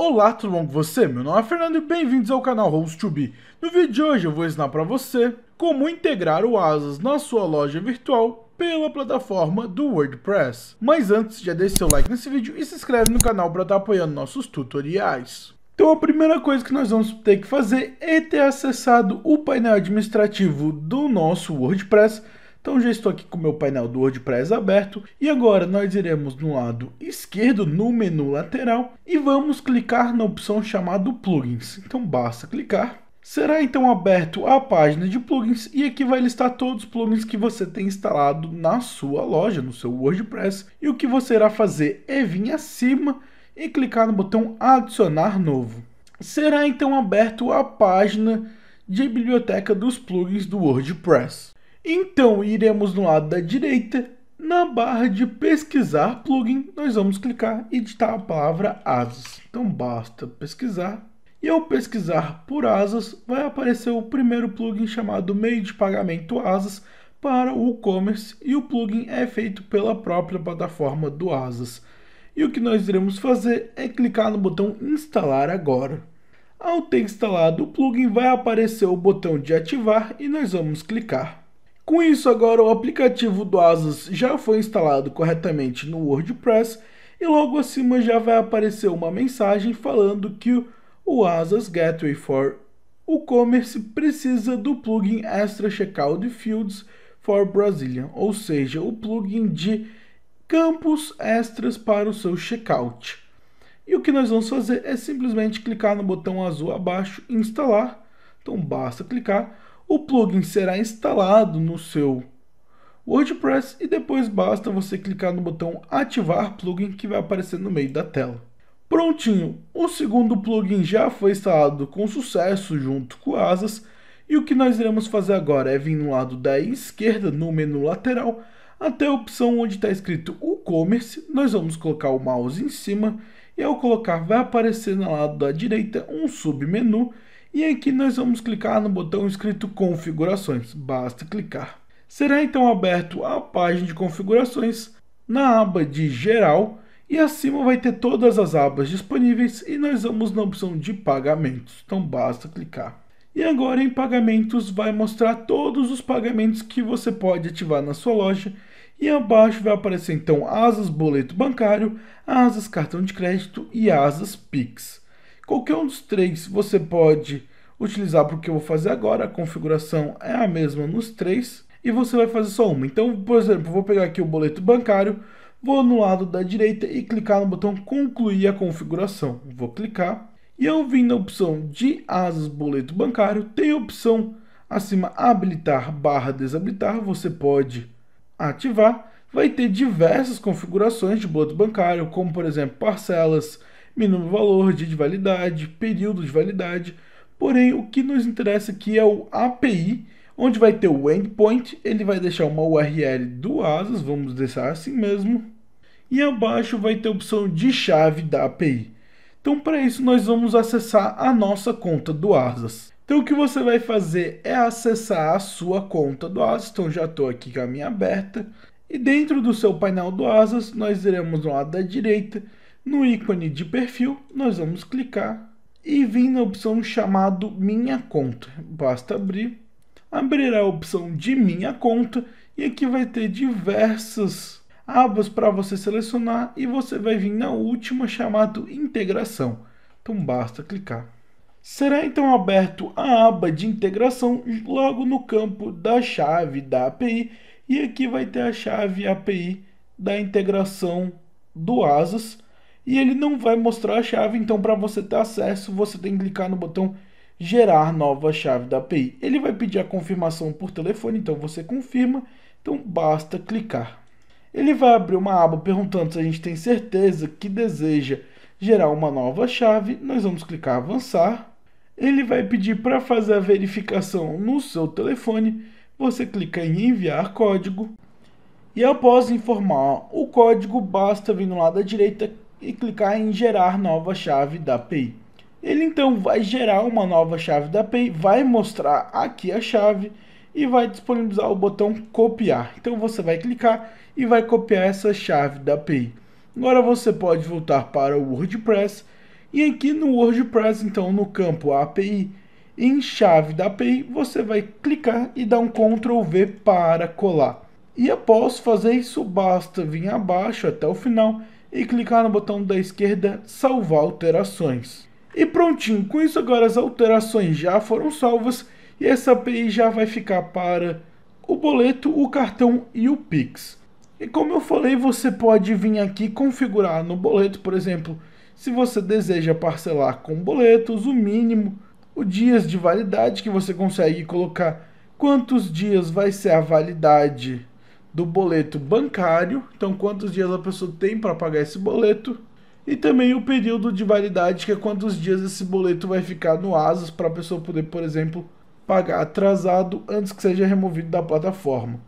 Olá, tudo bom com você? Meu nome é Fernando e bem-vindos ao canal Host2B. No vídeo de hoje eu vou ensinar para você como integrar o Asas na sua loja virtual pela plataforma do WordPress. Mas antes, já deixe seu like nesse vídeo e se inscreve no canal para estar tá apoiando nossos tutoriais. Então a primeira coisa que nós vamos ter que fazer é ter acessado o painel administrativo do nosso WordPress então já estou aqui com o meu painel do WordPress aberto e agora nós iremos no lado esquerdo no menu lateral e vamos clicar na opção chamada plugins. Então basta clicar. Será então aberto a página de plugins e aqui vai listar todos os plugins que você tem instalado na sua loja, no seu WordPress. E o que você irá fazer é vir acima e clicar no botão adicionar novo. Será então aberto a página de biblioteca dos plugins do WordPress. Então iremos no lado da direita, na barra de pesquisar plugin, nós vamos clicar e digitar a palavra asas. Então basta pesquisar. E ao pesquisar por asas, vai aparecer o primeiro plugin chamado Meio de Pagamento Asas para o e-commerce e o plugin é feito pela própria plataforma do Asas. E o que nós iremos fazer é clicar no botão Instalar agora. Ao ter instalado o plugin, vai aparecer o botão de ativar e nós vamos clicar. Com isso, agora o aplicativo do Asus já foi instalado corretamente no WordPress e logo acima já vai aparecer uma mensagem falando que o Asus Gateway for e-commerce precisa do plugin Extra Checkout Fields for Brazilian, ou seja, o plugin de campos extras para o seu checkout. E o que nós vamos fazer é simplesmente clicar no botão azul abaixo, instalar. Então basta clicar. O plugin será instalado no seu WordPress e depois basta você clicar no botão ativar plugin que vai aparecer no meio da tela. Prontinho, o segundo plugin já foi instalado com sucesso junto com Asas e o que nós iremos fazer agora é vir no lado da esquerda no menu lateral até a opção onde está escrito o commerce nós vamos colocar o mouse em cima e ao colocar vai aparecer no lado da direita um submenu e aqui nós vamos clicar no botão escrito configurações, basta clicar. Será então aberto a página de configurações na aba de geral e acima vai ter todas as abas disponíveis e nós vamos na opção de pagamentos, então basta clicar. E agora em pagamentos vai mostrar todos os pagamentos que você pode ativar na sua loja e abaixo vai aparecer então Asas Boleto Bancário, Asas Cartão de Crédito e Asas Pix. Qualquer um dos três você pode utilizar porque eu vou fazer agora. A configuração é a mesma nos três e você vai fazer só uma. Então, por exemplo, vou pegar aqui o boleto bancário, vou no lado da direita e clicar no botão concluir a configuração. Vou clicar e eu vim na opção de asas boleto bancário, tem a opção acima habilitar barra desabilitar, você pode ativar. Vai ter diversas configurações de boleto bancário, como por exemplo parcelas, mínimo valor, dia de validade, período de validade. Porém, o que nos interessa aqui é o API, onde vai ter o endpoint, ele vai deixar uma URL do ASUS, vamos deixar assim mesmo. E abaixo vai ter a opção de chave da API. Então, para isso, nós vamos acessar a nossa conta do ASUS. Então, o que você vai fazer é acessar a sua conta do ASUS. Então, já estou aqui com a minha aberta. E dentro do seu painel do ASUS, nós iremos no lado da direita no ícone de perfil, nós vamos clicar e vir na opção chamado Minha Conta. Basta abrir, abrirá a opção de Minha Conta e aqui vai ter diversas abas para você selecionar e você vai vir na última chamado Integração. Então basta clicar. Será então aberto a aba de integração logo no campo da chave da API e aqui vai ter a chave API da integração do ASUS e ele não vai mostrar a chave, então para você ter acesso, você tem que clicar no botão gerar nova chave da API. Ele vai pedir a confirmação por telefone, então você confirma, então basta clicar. Ele vai abrir uma aba perguntando se a gente tem certeza que deseja gerar uma nova chave, nós vamos clicar avançar. Ele vai pedir para fazer a verificação no seu telefone, você clica em enviar código. E após informar o código, basta vir no lado da direita, e clicar em gerar nova chave da API. Ele então vai gerar uma nova chave da API, vai mostrar aqui a chave e vai disponibilizar o botão copiar. Então você vai clicar e vai copiar essa chave da API. Agora você pode voltar para o WordPress e aqui no WordPress, então no campo API, em chave da API, você vai clicar e dar um Ctrl V para colar. E após fazer isso, basta vir abaixo até o final e clicar no botão da esquerda salvar alterações. E prontinho, com isso agora as alterações já foram salvas e essa API já vai ficar para o boleto, o cartão e o Pix. E como eu falei, você pode vir aqui configurar no boleto, por exemplo, se você deseja parcelar com boletos, o mínimo, o dias de validade que você consegue colocar, quantos dias vai ser a validade do boleto bancário, então quantos dias a pessoa tem para pagar esse boleto, e também o período de validade, que é quantos dias esse boleto vai ficar no ASUS para a pessoa poder, por exemplo, pagar atrasado antes que seja removido da plataforma.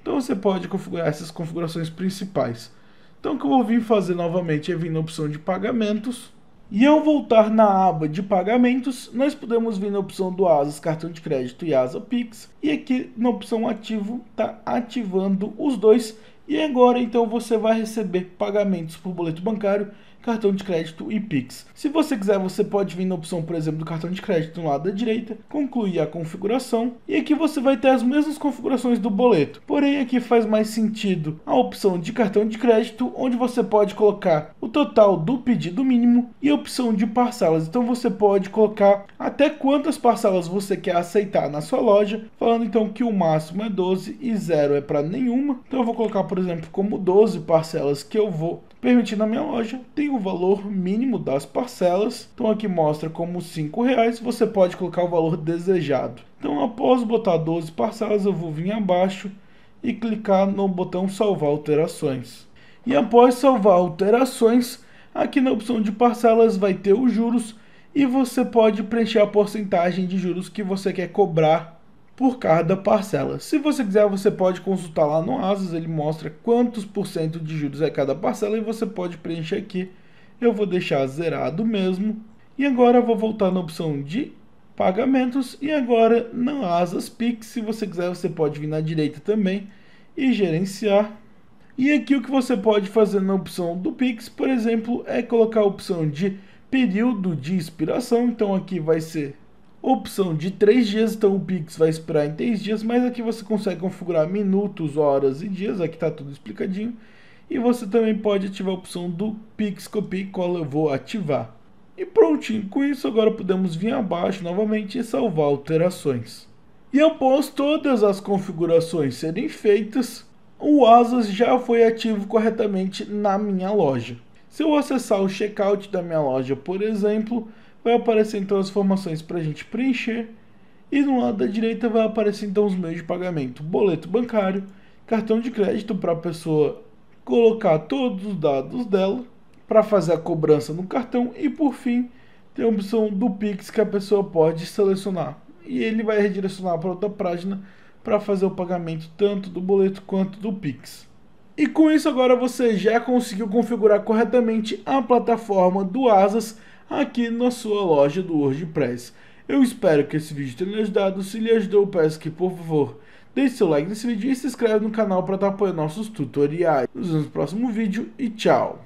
Então você pode configurar essas configurações principais. Então o que eu vou vir fazer novamente é vir na opção de pagamentos, e ao voltar na aba de pagamentos, nós podemos vir na opção do Asus Cartão de Crédito e Asa Pix. E aqui na opção ativo, está ativando os dois. E agora então você vai receber pagamentos por boleto bancário cartão de crédito e Pix. Se você quiser, você pode vir na opção, por exemplo, do cartão de crédito no lado da direita, concluir a configuração e aqui você vai ter as mesmas configurações do boleto. Porém, aqui faz mais sentido a opção de cartão de crédito, onde você pode colocar o total do pedido mínimo e a opção de parcelas. Então você pode colocar até quantas parcelas você quer aceitar na sua loja, falando então que o máximo é 12 e zero é para nenhuma. Então eu vou colocar, por exemplo, como 12 parcelas que eu vou permitido na minha loja, tem o valor mínimo das parcelas. Então aqui mostra como cinco reais você pode colocar o valor desejado. Então após botar 12 parcelas, eu vou vir abaixo e clicar no botão salvar alterações. E após salvar alterações, aqui na opção de parcelas vai ter os juros e você pode preencher a porcentagem de juros que você quer cobrar por cada parcela. Se você quiser, você pode consultar lá no Asas, ele mostra quantos por cento de juros é cada parcela e você pode preencher aqui. Eu vou deixar zerado mesmo. E agora vou voltar na opção de pagamentos e agora na Asas Pix, se você quiser, você pode vir na direita também e gerenciar. E aqui o que você pode fazer na opção do Pix, por exemplo, é colocar a opção de período de expiração, então aqui vai ser Opção de 3 dias, então o Pix vai esperar em 3 dias, mas aqui você consegue configurar minutos, horas e dias, aqui está tudo explicadinho. E você também pode ativar a opção do Pix Copy, qual eu vou ativar. E prontinho, com isso agora podemos vir abaixo novamente e salvar alterações. E após todas as configurações serem feitas, o Asas já foi ativo corretamente na minha loja. Se eu acessar o checkout da minha loja, por exemplo, vai aparecer então as informações para a gente preencher e no lado da direita vai aparecer então os meios de pagamento, boleto bancário, cartão de crédito para a pessoa colocar todos os dados dela para fazer a cobrança no cartão e por fim tem a opção do Pix que a pessoa pode selecionar e ele vai redirecionar para outra página para fazer o pagamento tanto do boleto quanto do Pix. E com isso agora você já conseguiu configurar corretamente a plataforma do Asas aqui na sua loja do WordPress. Eu espero que esse vídeo tenha lhe ajudado. Se lhe ajudou, peço que, por favor, deixe seu like nesse vídeo e se inscreve no canal para estar apoiando nossos tutoriais. Nos vemos no próximo vídeo e tchau!